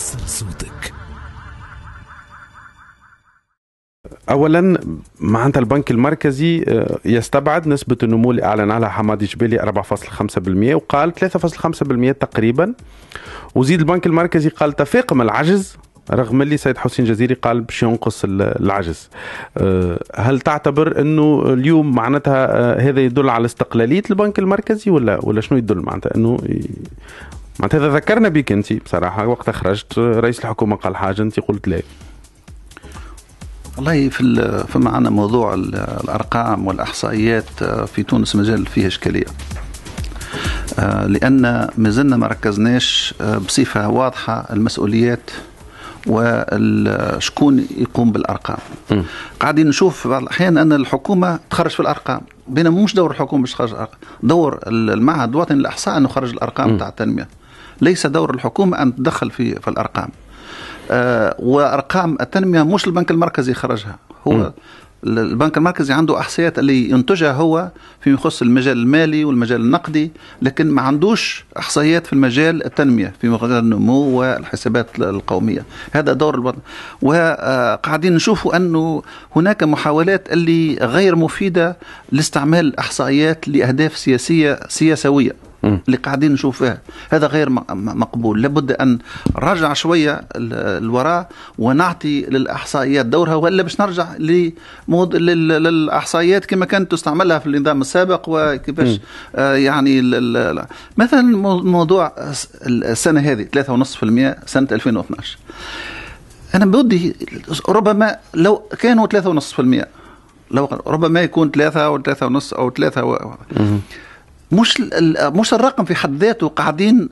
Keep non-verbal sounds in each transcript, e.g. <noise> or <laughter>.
وصل صوتك اولا معناتها البنك المركزي آه، يستبعد نسبه النمو اللي اعلن عليها حمادي جبالي 4.5% وقال 3.5% تقريبا وزيد البنك المركزي قال تفاقم العجز رغم اللي سيد حسين جزيري قال باش ينقص العجز آه، هل تعتبر انه اليوم معناتها آه، هذا يدل على استقلاليه البنك المركزي ولا ولا شنو يدل معناتها انه معناتها ذكرنا بك انت بصراحه وقت خرجت رئيس الحكومه قال حاجه انت قلت لا والله في فما عندنا موضوع الارقام والاحصائيات آه، في تونس مازال فيه اشكاليه آه، لان مازلنا ما ركزناش آه، بصفه واضحه المسؤوليات وشكون يقوم بالارقام قاعدين نشوف بعض الاحيان ان الحكومه تخرج في الارقام بينما مش دور الحكومه باش تخرج الارقام دور المعهد الوطني للاحصاء انه يخرج الارقام تاع التنميه ليس دور الحكومة أن تدخل في, في الأرقام آه، وأرقام التنمية مش البنك المركزي خرجها هو البنك المركزي عنده احصائيات اللي ينتجها هو فيما يخص المجال المالي والمجال النقدي لكن ما عندوش احصائيات في المجال التنميه في مجال النمو والحسابات القوميه هذا دور البنك وقاعدين نشوفوا انه هناك محاولات اللي غير مفيده لاستعمال احصائيات لاهداف سياسيه سياسويه اللي قاعدين نشوف فيها هذا غير مقبول لابد أن نرجع شوية للوراء ونعطي للإحصائيات دورها وإلا باش نرجع لمود للإحصائيات كما كانت تستعملها في النظام السابق وكيفاش آه، يعني مثلا موضوع السنة هذه 3.5% سنة 2012 أنا بودي ربما لو كانوا 3.5% لو ربما يكون 3 و 3.5 أو 3 و... مش مش الرقم في حد ذاته قاعدين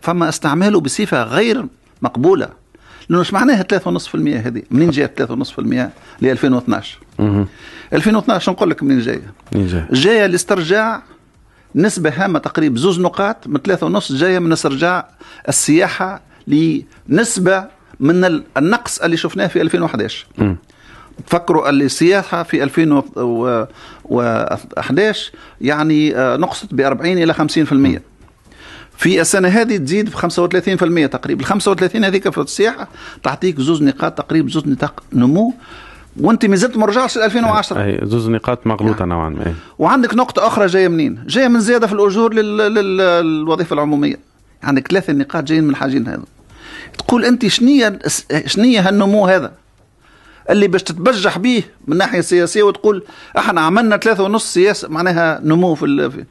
فما استعماله بصفه غير مقبوله لانه ايش معناها 3.5% هذه؟ منين جايه 3.5% ل 2012؟ 2012 نقول لك منين جايه؟ منين جايه؟ جايه لاسترجاع نسبة هامة تقريبا زوج نقاط من ثلاثة ونص جاية من استرجاع السياحة لنسبة من النقص اللي شفناه في 2011 م. فكروا السياحه في 2011 يعني آه، نقصت ب 40 الى 50% في السنه هذه تزيد ب 35% تقريبا ال 35 هذيك في السياحه تعطيك زوج نقاط تقريبا زوج نقاط نمو وانت مازلت ما رجعتش ل 2010 اي زوز نقاط مغلوطه يعني نوعا ما وعندك نقطه اخرى جايه منين؟ جايه من زياده في الاجور للوظيفه العموميه عندك ثلاثه نقاط جايين من الحاجين هذا تقول انت شنية شنية هالنمو هذا اللي باش تتبجح به من ناحيه سياسيه وتقول احنا عملنا ثلاثة ونص سياسه معناها نمو في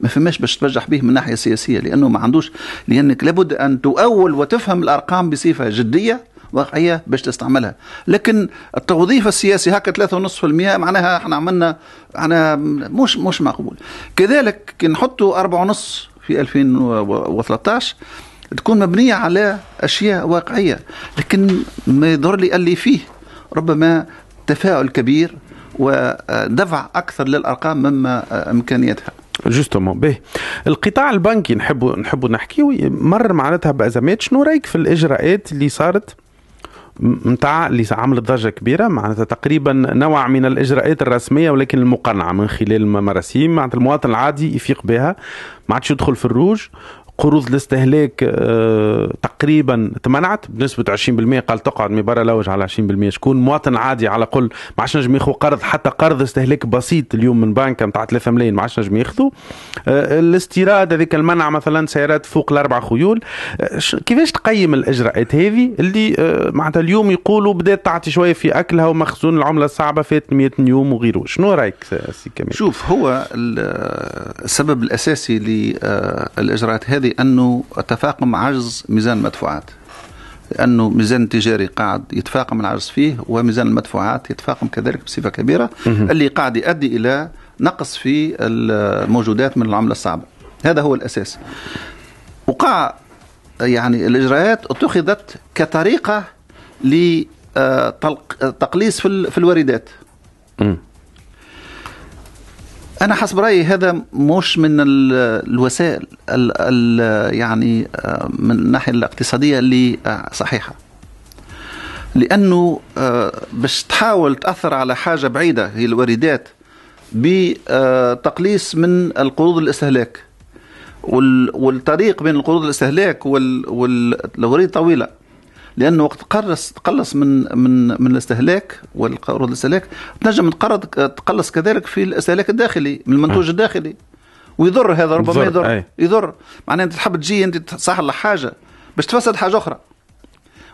ما فماش باش تتبجح به من ناحيه سياسيه لانه ما عندوش لانك لابد ان تؤول وتفهم الارقام بصفه جديه واقعية باش تستعملها لكن التوظيف السياسي هكا 3.5% معناها احنا عملنا احنا مش مش مقبول كذلك كي نحطوا 4.5 في 2013 تكون مبنية على أشياء واقعية لكن ما يضر لي اللي فيه ربما تفاعل كبير ودفع اكثر للارقام مما امكانيتها جوستومون به القطاع البنكي نحبوا نحبوا نحكيو مر معناتها بازمات شنو رايك في الاجراءات اللي صارت نتاع اللي عملت ضجه كبيره معناتها تقريبا نوع من الاجراءات الرسميه ولكن المقنعه من خلال مراسيم معناتها المواطن العادي يفيق بها ما عادش يدخل في الروج قروض الاستهلاك آه، تقريبا تمنعت بنسبه 20% قال تقعد من برا لوج على 20% شكون مواطن عادي على قول ما عادش نجم ياخذ قرض حتى قرض استهلاك بسيط اليوم من بنك نتاع 3 ملايين ما عادش نجم ياخذوا آه، الاستيراد هذيك المنع مثلا سيارات فوق الاربع خيول آه، كيفاش تقيم الاجراءات هذه اللي معناتها اليوم يقولوا بدات تعطي شويه في اكلها ومخزون العمله الصعبه فات 100 يوم وغيره شنو رايك سي كمال شوف هو السبب الاساسي للاجراءات هذه لأنه تفاقم عجز ميزان المدفوعات لأنه ميزان التجاري قاعد يتفاقم العجز فيه وميزان المدفوعات يتفاقم كذلك بصفة كبيرة اللي قاعد يؤدي إلى نقص في الموجودات من العملة الصعبة هذا هو الأساس وقع يعني الإجراءات اتخذت كطريقة لتقليص في الواردات انا حسب رايي هذا مش من الوسائل الـ الـ يعني آه، من الناحيه الاقتصاديه اللي آه، صحيحه لانه آه، باش تحاول تاثر على حاجه بعيده هي الواردات بتقليص من القروض الاستهلاك والطريق بين القروض الاستهلاك والوريد طويله لانه وقت تقلص تقلص من من من الاستهلاك والقروض الاستهلاك تنجم تقلص كذلك في الاستهلاك الداخلي من المنتوج آه. الداخلي ويضر هذا ربما يضر أي. يضر معناها انت تحب تجي انت تصحح حاجه باش تفسد حاجه اخرى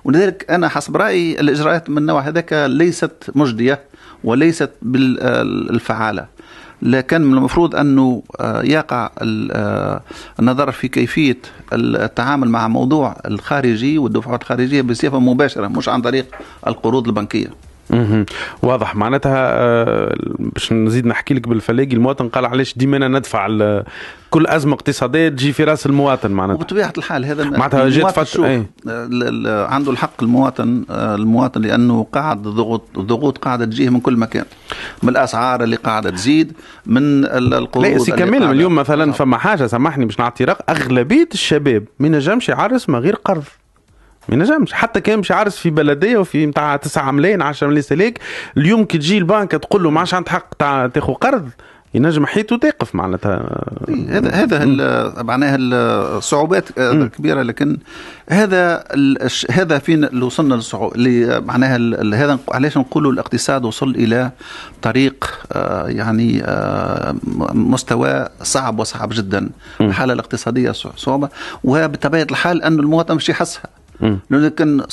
ولذلك انا حسب رايي الاجراءات من النوع هذاك ليست مجديه وليست بالفعاله لكن من المفروض انه آه، يقع آه، النظر في كيفيه التعامل مع موضوع الخارجي والدفعات الخارجيه بصفه مباشره مش عن طريق القروض البنكيه اها واضح معناتها آه، باش نزيد نحكي لك بالفلاقي المواطن قال علاش ديما انا ندفع كل ازمه اقتصاديه تجي في راس المواطن معناتها بطبيعه الحال هذا معناتها جات فتره ايه؟ عنده الحق المواطن آه، المواطن لانه قاعد ضغوط ضغوط قاعده تجيه من كل مكان من الاسعار اللي قاعده تزيد من القروض لا سي كمال اليوم مثلا فما حاجه سامحني باش نعطي رقم اغلبيه الشباب ما ينجمش يعرس من غير قرض ما ينجمش حتى كان مش عارس في بلديه وفي نتاع 9 عملين 10 ملايين سليك اليوم كي تجي البنك تقول له ما عادش عندك حق تاع تاخذ قرض ينجم حيته تقف معناتها هذا هذا معناها الصعوبات كبيره لكن هذا هذا فين اللي وصلنا للصعوب اللي معناها هذا علاش نقولوا الاقتصاد وصل الى طريق آه، يعني آه، مستوى صعب وصعب جدا الحاله الاقتصاديه صعبه وبطبيعه الحال أن المواطن مش يحسها لانه كان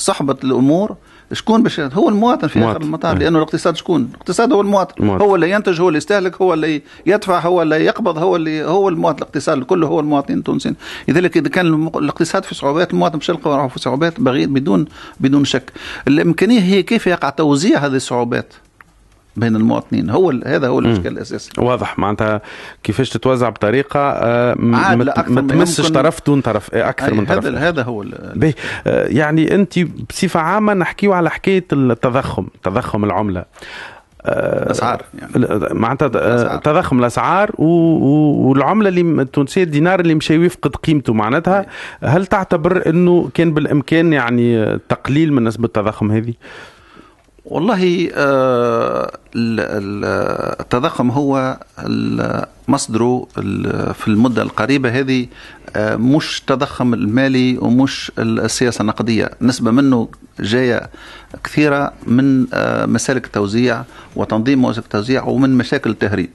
الامور شكون باش هو المواطن في اخر المطاف لانه الاقتصاد شكون؟ الاقتصاد هو المواطن. مواطن. هو اللي ينتج هو اللي يستهلك هو اللي يدفع هو اللي يقبض هو اللي هو المواطن الاقتصاد كله هو المواطنين التونسيين لذلك اذا كان الاقتصاد في صعوبات المواطن باش يلقى في صعوبات بدون بدون شك الامكانيه هي كيف يقع توزيع هذه الصعوبات بين المواطنين هو هذا هو الاشكال الاساسي واضح معناتها كيفاش تتوزع بطريقه آه، ما تمسش طرف دون طرف آه، اكثر من طرف هذا هذا هو آه، يعني انت بصفه عامه نحكيو على حكايه التضخم تضخم العمله اسعار يعني معناتها تضخم الاسعار والعمله اللي التونسيه الدينار اللي مشى يفقد قيمته معناتها هل تعتبر انه كان بالامكان يعني تقليل من نسبه التضخم هذه؟ والله آه، التضخم هو مصدره في المده القريبه هذه آه، مش تضخم المالي ومش السياسه النقديه نسبه منه جايه كثيره من آه، مسالك التوزيع وتنظيم مسالك التوزيع ومن مشاكل التهريب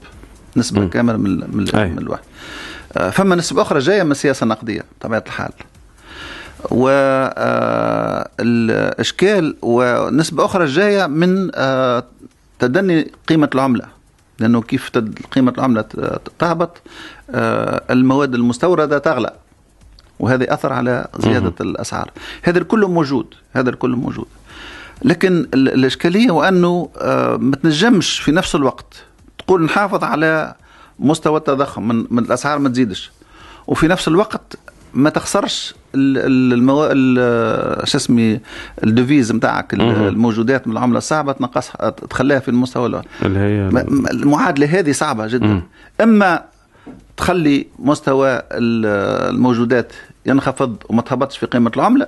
نسبه كامله من, من, الواحد فما نسبة أخرى جاية من السياسة النقدية بطبيعة الحال والاشكال ونسبه اخرى جايه من آه، تدني قيمه العمله لانه كيف قيمه العمله تهبط آه، المواد المستورده تغلى وهذا اثر على زياده الاسعار هذا الكل موجود هذا الكل موجود لكن الاشكاليه وانه آه، ما تنجمش في نفس الوقت تقول نحافظ على مستوى التضخم من الاسعار ما تزيدش وفي نفس الوقت ما تخسرش المو... شو اسمي الدوفيز نتاعك الموجودات من العمله الصعبه تنقصها تخليها في المستوى اللي هي المعادله هذه صعبه جدا اما تخلي مستوى الموجودات ينخفض وما تهبطش في قيمه العمله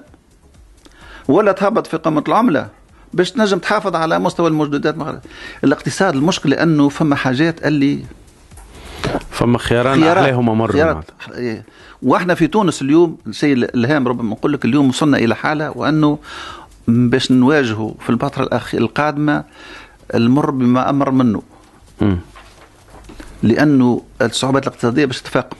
ولا تهبط في قيمه العمله باش تنجم تحافظ على مستوى الموجودات الاقتصاد المشكله انه فما حاجات اللي فما خياران عليهم احلاهم واحنا في تونس اليوم الشيء الهام ربما نقول لك اليوم وصلنا الى حاله وانه باش نواجهه في الفتره القادمه المر بما امر منه م. لانه الصعوبات الاقتصاديه باش تتفاقم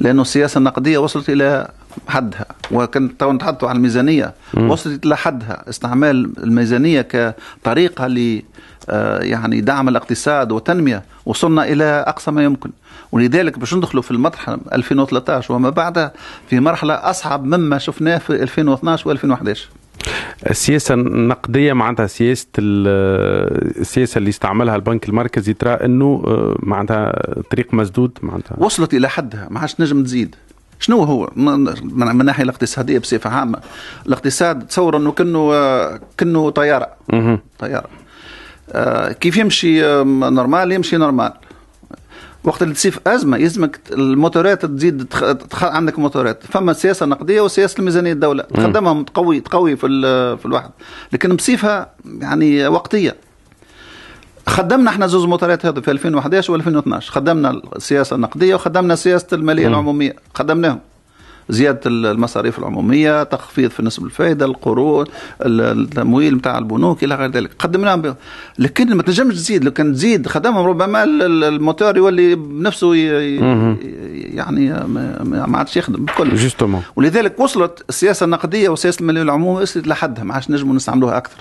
لأنه السياسة النقدية وصلت إلى حدها وكان تو نتحدثوا عن الميزانية وصلت إلى حدها استعمال الميزانية كطريقة ل آه، يعني دعم الاقتصاد والتنمية وصلنا إلى أقصى ما يمكن ولذلك باش ندخلوا في المطرح 2013 وما بعدها في مرحلة أصعب مما شفناه في 2012 و2011 السياسة النقدية معناتها سياسة السياسة اللي استعملها البنك المركزي ترى انه آه، معناتها طريق مسدود معناتها وصلت الى حدها ما عادش نجم تزيد شنو هو من الناحيه الاقتصاديه بصفه عامه الاقتصاد تصور انه كنه آه، كنه طياره طياره آه، كيف يمشي نورمال يمشي نورمال وقت اللي تصير ازمه يلزمك الموتورات تزيد تخ... عندك موتورات فما سياسه نقديه وسياسه الميزانيه الدوله تقدمها تقوي تقوي في ال... في الواحد لكن مصيفها يعني وقتيه خدمنا احنا زوز موتورات هذو في 2011 و2012 خدمنا السياسه النقديه وخدمنا سياسه الماليه العموميه خدمناهم زياده المصاريف العموميه تخفيض في نسب الفائده القروض التمويل نتاع البنوك الى غير ذلك قدمناهم لكن ما تنجمش تزيد لو كان تزيد خدمهم ربما الموتور يولي بنفسه يعني ما عادش يخدم بكل جوستومون ولذلك وصلت السياسه النقديه والسياسه الماليه العموميه وصلت لحدها ما عادش نجموا نستعملوها اكثر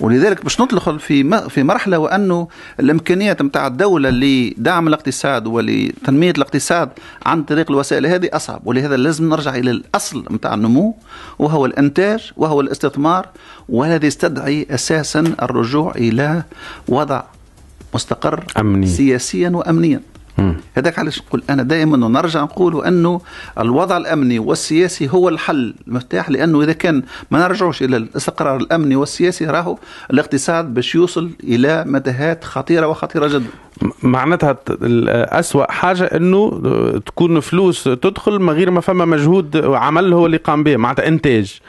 ولذلك باش ندخل في في مرحله وانه الامكانيات نتاع الدوله لدعم الاقتصاد ولتنميه الاقتصاد عن طريق الوسائل هذه اصعب ولهذا لازم نرجع الى الاصل نتاع النمو وهو الانتاج وهو الاستثمار وهذا يستدعي اساسا الرجوع الى وضع مستقر أمني. سياسيا وامنيا هذاك علاش نقول انا دائما نرجع نقول انه الوضع الامني والسياسي هو الحل المفتاح لانه اذا كان ما نرجعوش الى الاستقرار الامني والسياسي راهو الاقتصاد باش يوصل الى متاهات خطيره وخطيره جدا معناتها أسوأ حاجة أنه تكون فلوس تدخل من غير ما فما مجهود عمل هو اللي قام به معناتها إنتاج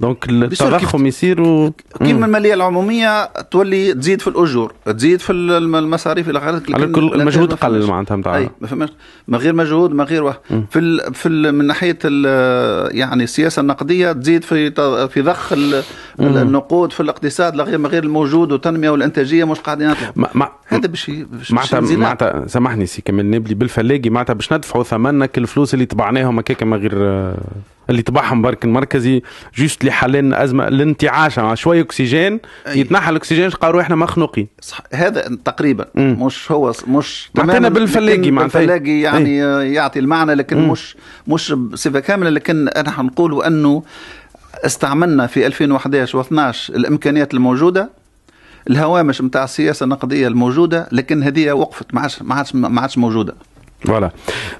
دونك التضخم يصير و... كيما الماليه العموميه تولي تزيد في الاجور تزيد في المصاريف الى اخره على كل المجهود قل معناتها نتاع اي ما فهمش من غير مجهود من غير واحد في ال في ال من ناحيه يعني السياسه النقديه تزيد في في ضخ النقود في الاقتصاد غير من غير الموجود والتنميه والانتاجيه مش قاعدين نطلعوا هذا باش معناتها معناتها سامحني سي كمال نبلي بالفلاقي معناتها باش ندفعوا ثمنك الفلوس اللي طبعناهم هكاك من غير آه، اللي تبعهم برك المركزي جوست اللي حلين ازمه الانتعاش شويه اكسجين يتنحى الاكسجين قالوا احنا مخنوقين صح هذا تقريبا مم. مش هو مش معناتها بالفلاقي معناتها بالفلاقي إيه. يعني ايه؟ يعطي المعنى لكن مم. مش مش بصفه كامله لكن انا نقولوا انه استعملنا في 2011 و12 الامكانيات الموجوده الهوامش نتاع السياسه النقديه الموجوده لكن هذه وقفت ما عادش ما عادش موجوده فوالا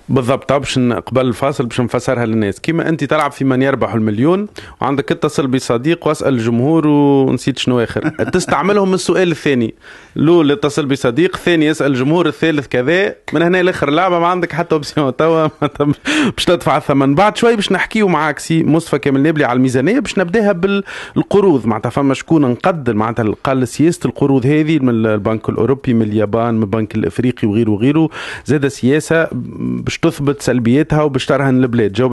بالضبط باش قبل الفاصل باش نفسرها للناس كيما انت تلعب في من يربح المليون وعندك اتصل بصديق واسال الجمهور ونسيت شنو اخر <laughs> تستعملهم السؤال الثاني الاول اتصل بصديق ثاني اسال الجمهور الثالث كذا من هنا لاخر لعبه ما عندك حتى اوبسيون <laughs> توا باش تدفع الثمن بعد شوي باش نحكيو معاك سي مصطفى كامل نابلي على الميزانيه باش نبداها بالقروض معناتها فما شكون نقد معناتها قال سياسه القروض هذه من البنك الاوروبي من اليابان من البنك الافريقي وغيره وغيره زاد سياسه باش تثبت سلبياتها وباش ترهن البلاد